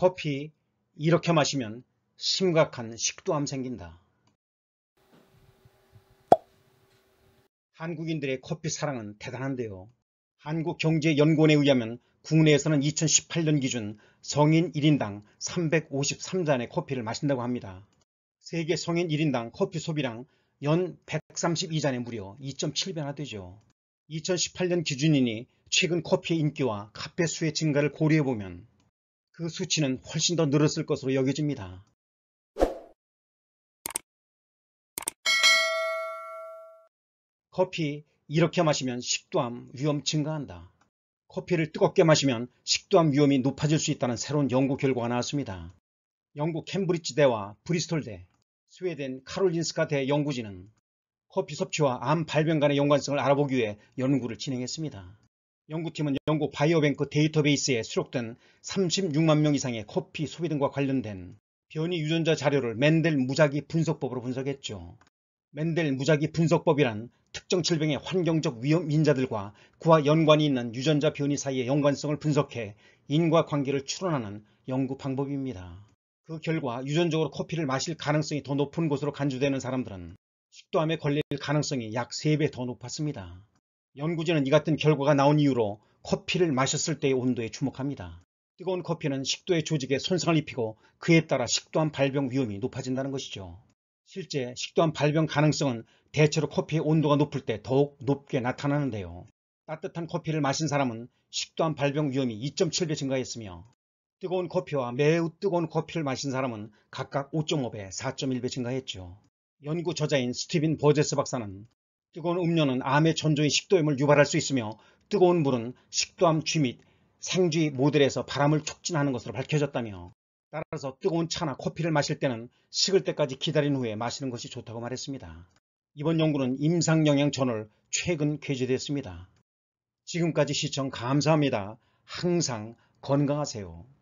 커피 이렇게 마시면 심각한 식도암 생긴다. 한국인들의 커피 사랑은 대단한데요. 한국경제연구원에 의하면 국내에서는 2018년 기준 성인 1인당 353잔의 커피를 마신다고 합니다. 세계 성인 1인당 커피 소비량 연 132잔에 무려 2.7배나 되죠. 2018년 기준이니 최근 커피의 인기와 카페 수의 증가를 고려해보면 그 수치는 훨씬 더 늘었을 것으로 여겨집니다. 커피 이렇게 마시면 식도암 위험 증가한다. 커피를 뜨겁게 마시면 식도암 위험이 높아질 수 있다는 새로운 연구 결과가 나왔습니다. 영국 캠브리지 대와 브리스톨 대, 스웨덴 카롤린스카 대 연구진은 커피 섭취와 암 발병 간의 연관성을 알아보기 위해 연구를 진행했습니다. 연구팀은 영국 바이오뱅크 데이터베이스에 수록된 36만 명 이상의 커피 소비 등과 관련된 변이 유전자 자료를 맨델 무작위 분석법으로 분석했죠. 맨델 무작위 분석법이란 특정 질병의 환경적 위험 인자들과 그와 연관이 있는 유전자 변이 사이의 연관성을 분석해 인과 관계를 추론하는 연구 방법입니다. 그 결과 유전적으로 커피를 마실 가능성이 더 높은 곳으로 간주되는 사람들은 식도암에 걸릴 가능성이 약 3배 더 높았습니다. 연구진은 이 같은 결과가 나온 이유로 커피를 마셨을 때의 온도에 주목합니다. 뜨거운 커피는 식도의 조직에 손상을 입히고 그에 따라 식도암 발병 위험이 높아진다는 것이죠. 실제 식도암 발병 가능성은 대체로 커피의 온도가 높을 때 더욱 높게 나타나는데요. 따뜻한 커피를 마신 사람은 식도암 발병 위험이 2.7배 증가했으며 뜨거운 커피와 매우 뜨거운 커피를 마신 사람은 각각 5.5배, 4.1배 증가했죠. 연구 저자인 스티븐 버제스 박사는 뜨거운 음료는 암의 전조인 식도염을 유발할 수 있으며 뜨거운 물은 식도암 쥐 및 생쥐 모델에서 바람을 촉진하는 것으로 밝혀졌다며 따라서 뜨거운 차나 커피를 마실 때는 식을 때까지 기다린 후에 마시는 것이 좋다고 말했습니다. 이번 연구는 임상영양 저을 최근 게재됐습니다. 지금까지 시청 감사합니다. 항상 건강하세요.